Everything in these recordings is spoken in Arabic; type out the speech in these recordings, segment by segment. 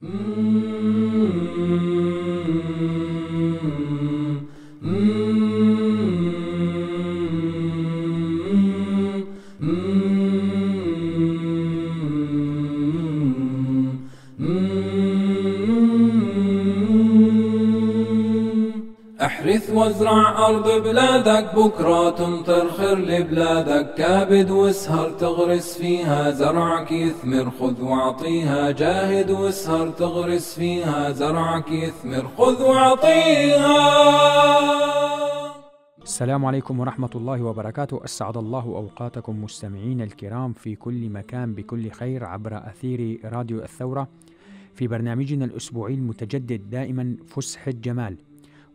Mm. تزرع أرض بلادك بكرة تمطر خير لبلادك كابد واسهر تغرس فيها زرعك يثمر خذ واعطيها جاهد واسهر تغرس فيها زرعك يثمر خذ واعطيها السلام عليكم ورحمة الله وبركاته أسعد الله أوقاتكم مستمعين الكرام في كل مكان بكل خير عبر أثير راديو الثورة في برنامجنا الأسبوعي المتجدد دائما فسح الجمال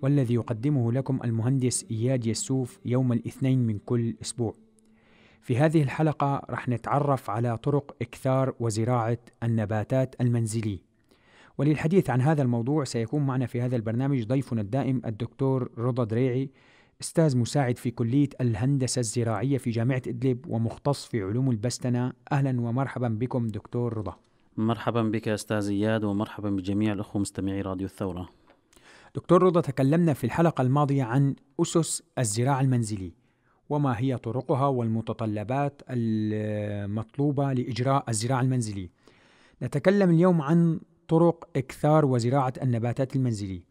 والذي يقدمه لكم المهندس إياد يسوف يوم الاثنين من كل أسبوع. في هذه الحلقة رح نتعرف على طرق إكثار وزراعة النباتات المنزلية. وللحديث عن هذا الموضوع سيكون معنا في هذا البرنامج ضيفنا الدائم الدكتور رضا دريعي استاذ مساعد في كلية الهندسة الزراعية في جامعة إدلب ومختص في علوم البستنة أهلا ومرحبا بكم دكتور رضا مرحبا بك أستاذ إياد ومرحبا بجميع الأخوة مستمعي راديو الثورة دكتور رضا تكلمنا في الحلقة الماضية عن أسس الزراعة المنزلي وما هي طرقها والمتطلبات المطلوبة لإجراء الزراعة المنزلي نتكلم اليوم عن طرق إكثار وزراعة النباتات المنزلي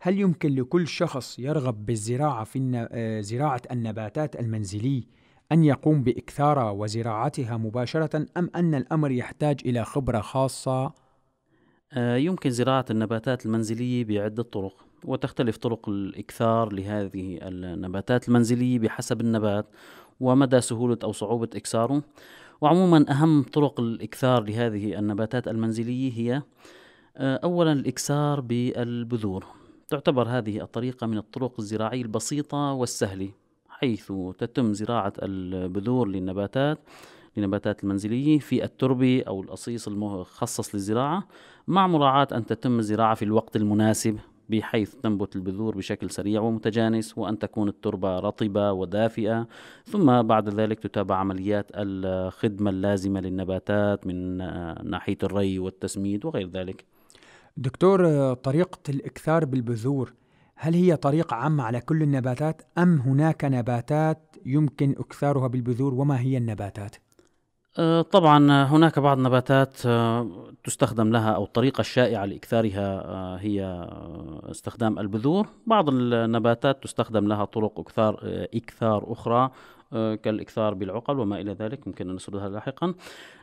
هل يمكن لكل شخص يرغب بالزراعة في آه، زراعة النباتات المنزلي أن يقوم بإكثارها وزراعتها مباشرة أم أن الأمر يحتاج إلى خبرة خاصة آه، يمكن زراعة النباتات المنزلية بعدة طرق وتختلف طرق الإكثار لهذه النباتات المنزلية بحسب النبات ومدى سهولة أو صعوبة إكثاره وعموما أهم طرق الإكثار لهذه النباتات المنزلية هي آه، أولا الإكثار بالبذور تعتبر هذه الطريقة من الطرق الزراعية البسيطة والسهلة حيث تتم زراعة البذور للنباتات لنباتات المنزلية في التربة أو القصيص المخصص للزراعة مع مراعاة أن تتم الزراعة في الوقت المناسب بحيث تنبت البذور بشكل سريع ومتجانس وأن تكون التربة رطبة ودافئة ثم بعد ذلك تتابع عمليات الخدمة اللازمة للنباتات من ناحية الري والتسميد وغير ذلك دكتور طريقة الإكثار بالبذور هل هي طريقة عامة على كل النباتات أم هناك نباتات يمكن إكثارها بالبذور وما هي النباتات؟ أه، طبعا هناك بعض النباتات أه، تستخدم لها او الطريقه الشائعه لاكثارها أه، هي استخدام البذور، بعض النباتات تستخدم لها طرق اكثر اكثار اخرى آه، كالاكثار بالعقل وما الى ذلك ممكن ان نسردها لاحقا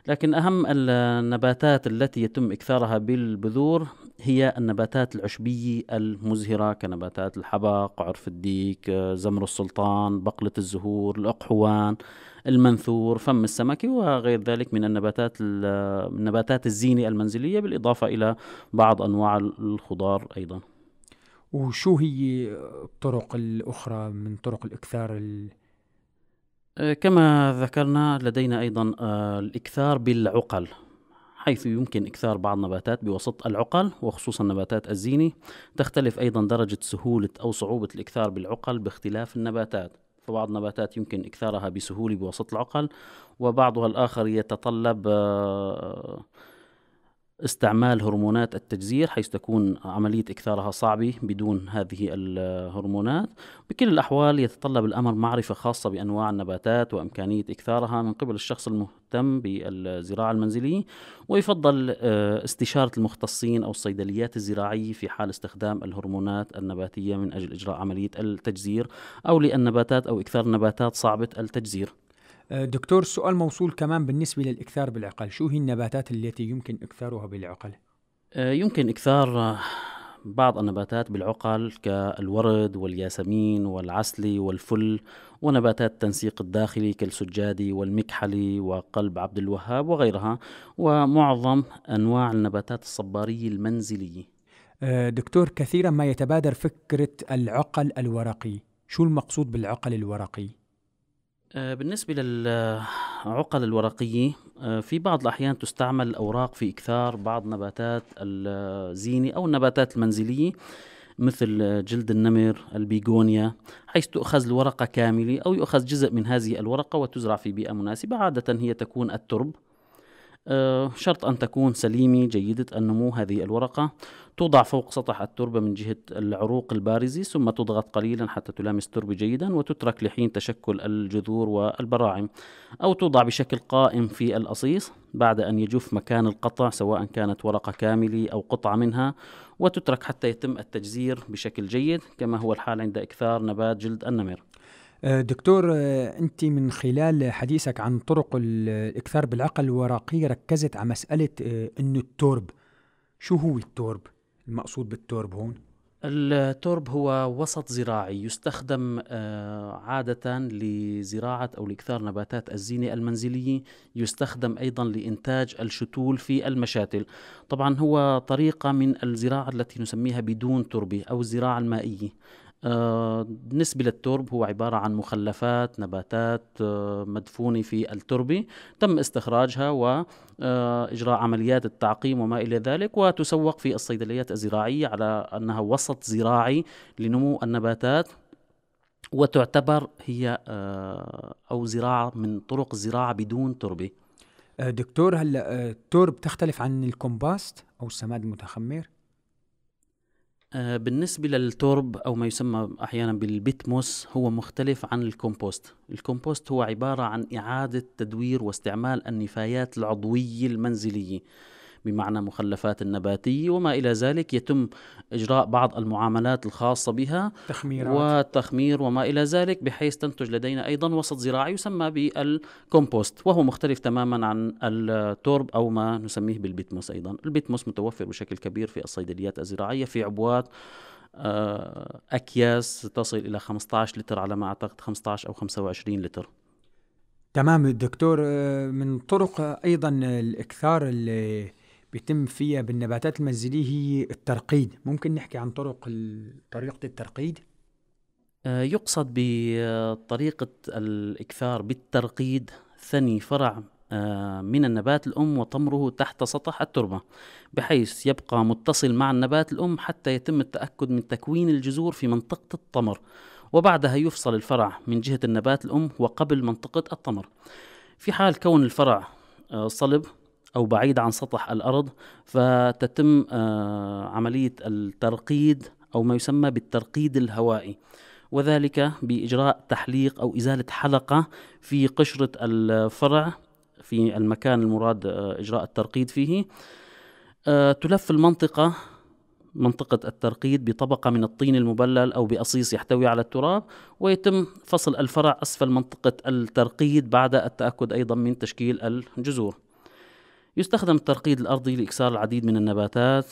لكن اهم النباتات التي يتم اكثارها بالبذور هي النباتات العشبيه المزهره كنباتات الحبق عرف الديك آه، زمر السلطان بقله الزهور الاقحوان المنثور فم السمك وغير ذلك من النباتات النباتات الزينه المنزليه بالاضافه الى بعض انواع الخضار ايضا وشو هي الطرق الأخرى من طرق الإكثار آه، كما ذكرنا لدينا أيضا آه، الإكثار بالعقل حيث يمكن إكثار بعض النباتات بوسط العقل وخصوصا نباتات الزيني تختلف أيضا درجة سهولة أو صعوبة الإكثار بالعقل باختلاف النباتات فبعض النباتات يمكن إكثارها بسهولة بوسط العقل وبعضها الآخر يتطلب آه، استعمال هرمونات التجزير حيث تكون عملية إكثارها صعبة بدون هذه الهرمونات بكل الأحوال يتطلب الأمر معرفة خاصة بأنواع النباتات وإمكانية إكثارها من قبل الشخص المهتم بالزراعة المنزلية ويفضل آه، استشارة المختصين أو الصيدليات الزراعية في حال استخدام الهرمونات النباتية من أجل إجراء عملية التجزير أو لأن نباتات أو إكثار النباتات صعبة التجزير آه، دكتور السؤال موصول كمان بالنسبة للإكثار بالعقل شو هي النباتات التي يمكن إكثارها بالعقل؟ آه، يمكن إكثار آه، بعض النباتات بالعقل كالورد والياسمين والعسلي والفل ونباتات التنسيق الداخلي كالسجادي والمكحلي وقلب عبد الوهاب وغيرها ومعظم أنواع النباتات الصبارية المنزلية دكتور كثيرا ما يتبادر فكرة العقل الورقي شو المقصود بالعقل الورقي؟ آه، بالنسبة للعقل الورقية آه، في بعض الأحيان تستعمل الأوراق في إكثار بعض نباتات الزينة أو النباتات المنزلية مثل جلد النمر البيغونيا حيث تؤخذ الورقة كاملة أو يؤخذ جزء من هذه الورقة وتزرع في بيئة مناسبة عادة هي تكون الترب آه، شرط أن تكون سليمة جيدة النمو هذه الورقة توضع فوق سطح التربة من جهة العروق البارزة ثم تضغط قليلا حتى تلامس التربة جيدا وتترك لحين تشكل الجذور والبراعم أو توضع بشكل قائم في الأصيص بعد أن يجف مكان القطع سواء كانت ورقة كاملة أو قطعة منها وتترك حتى يتم التجزير بشكل جيد كما هو الحال عند إكثار نبات جلد النمر أه، دكتور أه، انت من خلال حديثك عن طرق الاكثار بالعقل الورقي ركزت على مساله أه، انه الترب شو هو الترب المقصود بالتورب هون؟ الترب هو وسط زراعي يستخدم آه، عادة لزراعة أو لإكثار نباتات الزينة المنزلية يستخدم أيضا لإنتاج الشتول في المشاتل طبعا هو طريقة من الزراعة التي نسميها بدون تربة أو الزراعة المائية بالنسبة للترب هو عبارة عن مخلفات نباتات آه، مدفونة في التربة تم استخراجها وإجراء آه، عمليات التعقيم وما إلى ذلك وتسوق في الصيدليات الزراعية على أنها وسط زراعي لنمو النباتات وتعتبر هي آه، أو زراعة من طرق الزراعة بدون تربة دكتور هلا الترب تختلف عن الكومباست أو السماد المتخمر آه، بالنسبة للترب أو ما يسمى أحيانا بالبيتموس هو مختلف عن الكومبوست الكومبوست هو عبارة عن إعادة تدوير واستعمال النفايات العضوية المنزلية بمعنى مخلفات النباتية وما إلى ذلك يتم إجراء بعض المعاملات الخاصة بها تخميرات. والتخمير وما إلى ذلك بحيث تنتج لدينا أيضا وسط زراعي يسمى بالكومبوست وهو مختلف تماما عن الترب أو ما نسميه بالبيتموس أيضا البيتموس متوفر بشكل كبير في الصيدليات الزراعية في عبوات آه، أكياس تصل إلى 15 لتر على ما أعتقد 15 أو 25 لتر تمام دكتور آه، من طرق ايضا الاكثار اللي بيتم فيها بالنباتات المنزلية هي الترقيد ممكن نحكي عن طرق طريقة الترقيد آه، يقصد بطريقة الإكثار بالترقيد ثني فرع آه، من النبات الأم وطمره تحت سطح التربة بحيث يبقى متصل مع النبات الأم حتى يتم التأكد من تكوين الجذور في منطقة الطمر وبعدها يفصل الفرع من جهة النبات الأم وقبل منطقة الطمر في حال كون الفرع آه، صلب أو بعيدة عن سطح الأرض فتتم آه، عملية الترقيد أو ما يسمى بالترقيد الهوائي وذلك بإجراء تحليق أو إزالة حلقة في قشرة الفرع في المكان المراد آه، إجراء الترقيد فيه آه، تلف المنطقة منطقة الترقيد بطبقة من الطين المبلل أو بأصيص يحتوي على التراب ويتم فصل الفرع أسفل منطقة الترقيد بعد التأكد أيضا من تشكيل الجذور يستخدم الترقيد الأرضي لإكسار العديد من النباتات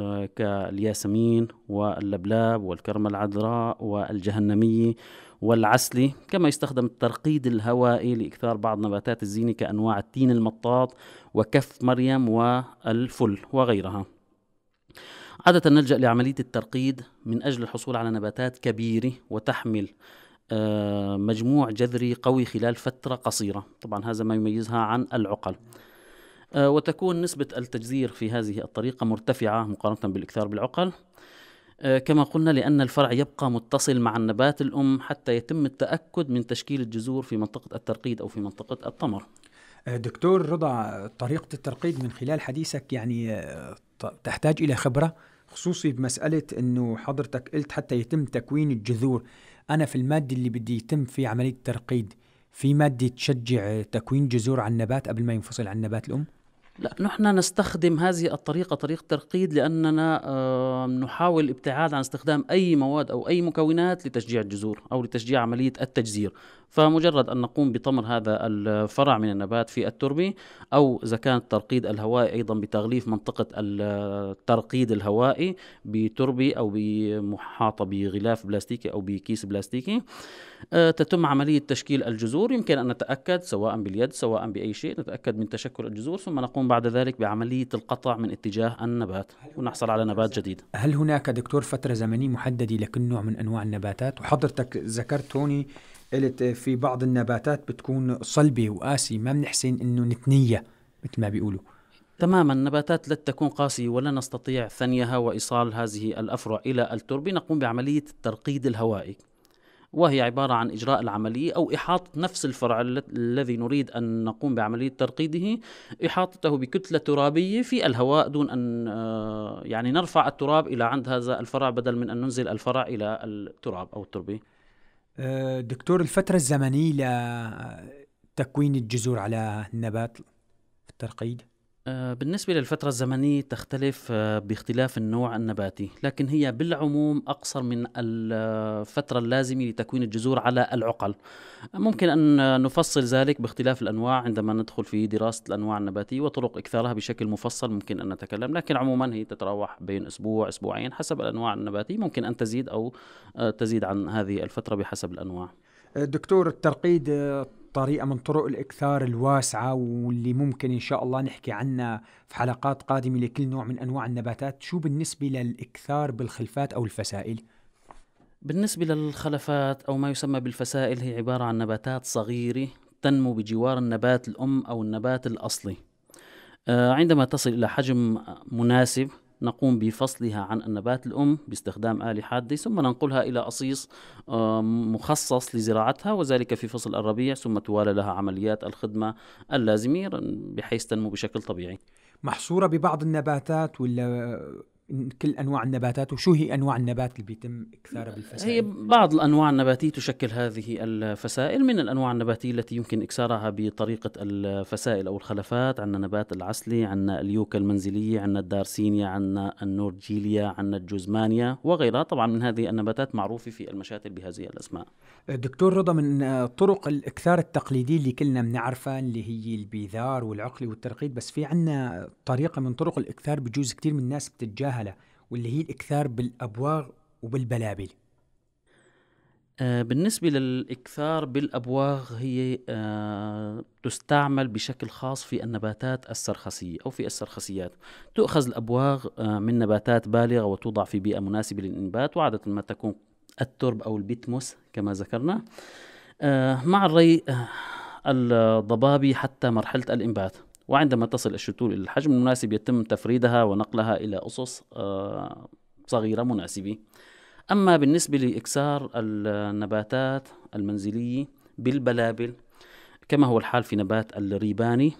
آه، كالياسمين واللبلاب والكرمة العذراء والجهنمية والعسلي كما يستخدم الترقيد الهوائي لإكثار بعض نباتات الزينة كأنواع التين المطاط وكف مريم والفل وغيرها عادة نلجأ لعملية الترقيد من أجل الحصول على نباتات كبيرة وتحمل آه، مجموع جذري قوي خلال فترة قصيرة طبعا هذا ما يميزها عن العقل آه، وتكون نسبة التجزير في هذه الطريقة مرتفعة مقارنة بالإكثار بالعقل آه، كما قلنا لأن الفرع يبقى متصل مع النبات الأم حتى يتم التأكد من تشكيل الجذور في منطقة الترقيد أو في منطقة التمر آه، دكتور رضا طريقة الترقيد من خلال حديثك يعني تحتاج إلى خبرة خصوصي بمسألة أنه حضرتك قلت حتى يتم تكوين الجذور أنا في المادة اللي بدي يتم في عملية الترقيد في مادة تشجع تكوين جذور عن النبات قبل ما ينفصل عن نبات الأم؟ لا نحن نستخدم هذه الطريقة طريقة ترقيد لأننا نحاول الابتعاد عن استخدام أي مواد أو أي مكونات لتشجيع الجذور أو لتشجيع عملية التجزير فمجرد أن نقوم بطمر هذا الفرع من النبات في التربة أو إذا كان الترقيد الهوائي أيضا بتغليف منطقة الترقيد الهوائي بتربة أو محاطة بغلاف بلاستيكي أو بكيس بلاستيكي آه، تتم عملية تشكيل الجذور يمكن أن نتأكد سواء باليد سواء بأي شيء نتأكد من تشكل الجذور ثم نقوم بعد ذلك بعملية القطع من اتجاه النبات ونحصل على نبات جديد هل هناك دكتور فترة زمنية محددة لكل نوع من أنواع النباتات وحضرتك ذكرت هوني قلت في بعض النباتات بتكون صلبة وقاسية ما بنحسن إنه نتنية مثل ما بيقولوا تماما النباتات لن تكون قاسية ولا نستطيع ثنيها وإيصال هذه الأفرع إلى التربة نقوم بعملية الترقيد الهوائي وهي عبارة عن إجراء العملية أو إحاطة نفس الفرع الذي نريد أن نقوم بعملية ترقيده إحاطته بكتلة ترابية في الهواء دون أن آه، يعني نرفع التراب إلى عند هذا الفرع بدل من أن ننزل الفرع إلى التراب أو التربة آه، دكتور الفترة الزمنية لتكوين الجذور على النبات في الترقيد آه، بالنسبة للفترة الزمنية تختلف آه، باختلاف النوع النباتي لكن هي بالعموم أقصر من الفترة اللازمة لتكوين الجذور على العقل ممكن أن نفصل ذلك باختلاف الأنواع عندما ندخل في دراسة الأنواع النباتية وطرق إكثارها بشكل مفصل ممكن أن نتكلم لكن عموما هي تتراوح بين أسبوع أسبوعين حسب الأنواع النباتية ممكن أن تزيد أو آه، تزيد عن هذه الفترة بحسب الأنواع دكتور الترقيد طريقة من طرق الإكثار الواسعة واللي ممكن إن شاء الله نحكي عنها في حلقات قادمة لكل نوع من أنواع النباتات شو بالنسبة للإكثار بالخلفات أو الفسائل؟ بالنسبة للخلفات أو ما يسمى بالفسائل هي عبارة عن نباتات صغيرة تنمو بجوار النبات الأم أو النبات الأصلي آه، عندما تصل إلى حجم مناسب نقوم بفصلها عن النبات الأم باستخدام آلة حادة ثم ننقلها إلى أصيص آه، مخصص لزراعتها وذلك في فصل الربيع ثم توالى لها عمليات الخدمة اللازمة بحيث تنمو بشكل طبيعي محصورة ببعض النباتات ولا كل انواع النباتات وشو هي انواع النبات اللي بيتم اكثارها بالفسائل؟ هي بعض الانواع النباتيه تشكل هذه الفسائل من الانواع النباتيه التي يمكن اكثارها بطريقه الفسائل او الخلفات، عندنا نبات العسلي، عندنا اليوكا المنزليه، عندنا الدارسينيا، عندنا النورجيليا، عندنا الجوزمانيا وغيرها، طبعا من هذه النباتات معروفه في المشاتل بهذه الاسماء. دكتور رضا من طرق الاكثار التقليديه اللي كلنا بنعرفها اللي هي البيذار والعقلي والترقيد، بس في عندنا طريقه من طرق الاكثار بجوز كثير من الناس بتتجاهل المساهلة واللي هي الإكثار بالابواغ وبالبلابل آه، بالنسبة للإكثار بالأبواغ هي آه، تستعمل بشكل خاص في النباتات السرخسية أو في السرخسيات تؤخذ الأبواغ آه، من نباتات بالغة وتوضع في بيئة مناسبة للإنبات وعادة ما تكون الترب أو البيتموس كما ذكرنا مع الري الضبابي حتى مرحلة الإنبات وعندما تصل الشتول إلى الحجم المناسب يتم تفريدها ونقلها إلى أسس آه، صغيرة مناسبة أما بالنسبة لإكسار النباتات المنزلية بالبلابل كما هو الحال في نبات الريباني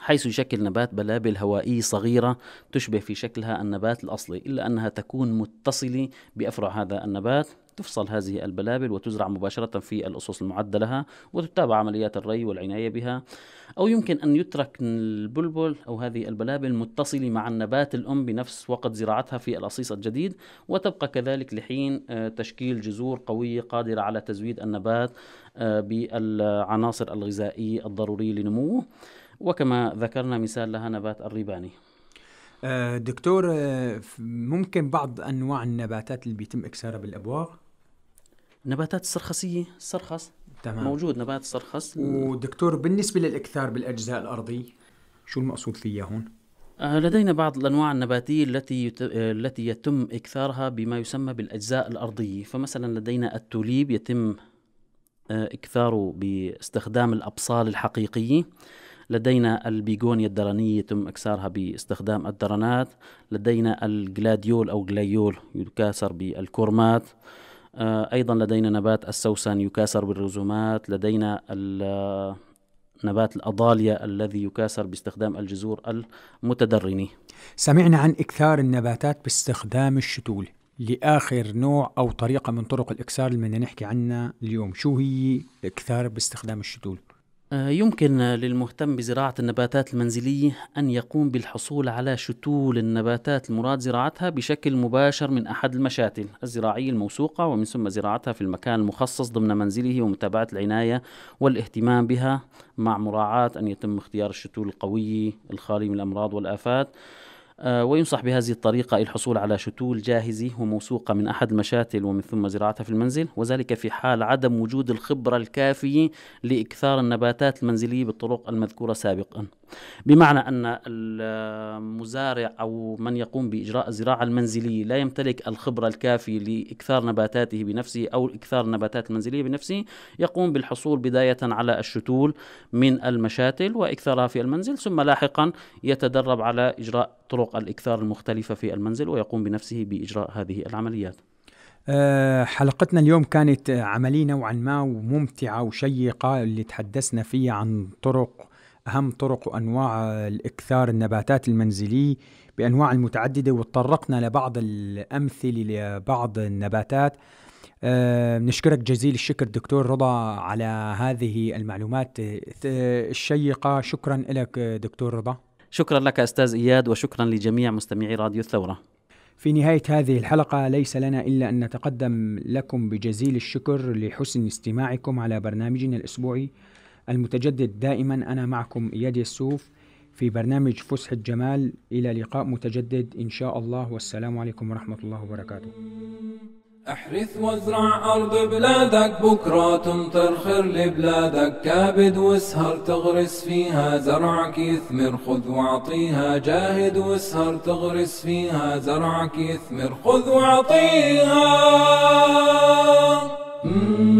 حيث يشكل نبات بلابل هوائية صغيرة تشبه في شكلها النبات الأصلي إلا أنها تكون متصلة بأفرع هذا النبات تفصل هذه البلابل وتزرع مباشرة في الأصوص المعدة لها وتتابع عمليات الري والعناية بها أو يمكن أن يترك البلبل أو هذه البلابل متصلة مع النبات الأم بنفس وقت زراعتها في الأصيص الجديد وتبقى كذلك لحين آه، تشكيل جذور قوية قادرة على تزويد النبات آه، بالعناصر الغذائية الضرورية لنموه وكما ذكرنا مثال لها نبات الريباني آه، دكتور ممكن بعض انواع النباتات اللي بيتم اكسارها بالابواق نباتات السرخسيه السرخس تمام موجود نبات السرخس ودكتور بالنسبه للاكثار بالاجزاء الارضيه شو المقصود فيها هون آه، لدينا بعض الانواع النباتيه التي يت... آه، التي يتم اكثارها بما يسمى بالاجزاء الارضيه فمثلا لدينا التوليب يتم آه، اكثاره باستخدام الابصال الحقيقيه لدينا البيغونيا الدرنية يتم إكسارها باستخدام الدرنات لدينا الجلاديول أو جليول يكاثر بالكرمات آه، أيضا لدينا نبات السوسن يكاسر بالرزومات لدينا آه، نبات الأضاليا الذي يكاسر باستخدام الجذور المتدرنة سمعنا عن إكثار النباتات باستخدام الشتول لآخر نوع أو طريقة من طرق الإكثار اللي بدنا نحكي عنها اليوم شو هي الإكثار باستخدام الشتول؟ آه، يمكن للمهتم بزراعة النباتات المنزلية أن يقوم بالحصول على شتول النباتات المراد زراعتها بشكل مباشر من أحد المشاتل الزراعية الموثوقة ومن ثم زراعتها في المكان المخصص ضمن منزله ومتابعة العناية والاهتمام بها مع مراعاة أن يتم اختيار الشتول القوية الخالية من الأمراض والآفات آه، وينصح بهذه الطريقة الحصول على شتول جاهزة وموثوقة من أحد المشاتل ومن ثم زراعتها في المنزل وذلك في حال عدم وجود الخبرة الكافية لإكثار النباتات المنزلية بالطرق المذكورة سابقا بمعنى أن المزارع أو من يقوم بإجراء الزراعة المنزلية لا يمتلك الخبرة الكافية لإكثار نباتاته بنفسه أو إكثار النباتات المنزلية بنفسه يقوم بالحصول بداية على الشتول من المشاتل وإكثارها في المنزل ثم لاحقا يتدرب على إجراء طرق الإكثار المختلفة في المنزل ويقوم بنفسه بإجراء هذه العمليات آه، حلقتنا اليوم كانت عملية نوعا ما وممتعة وشيقة اللي تحدثنا فيها عن طرق أهم طرق وأنواع الإكثار النباتات المنزلي بأنواع المتعددة وتطرقنا لبعض الأمثلة لبعض النباتات آه، نشكرك جزيل الشكر دكتور رضا على هذه المعلومات آه، الشيقة شكرا لك دكتور رضا شكرا لك أستاذ إياد وشكرا لجميع مستمعي راديو الثورة في نهاية هذه الحلقة ليس لنا إلا أن نتقدم لكم بجزيل الشكر لحسن استماعكم على برنامجنا الأسبوعي المتجدد دائما أنا معكم إياد يسوف في برنامج فسح الجمال إلى لقاء متجدد إن شاء الله والسلام عليكم ورحمة الله وبركاته احرث وازرع ارض بلادك بكرة تمطر خير لبلادك كابد واسهر تغرس فيها زرعك يثمر خذ واعطيها جاهد واسهر تغرس فيها زرعك يثمر خذ واعطيها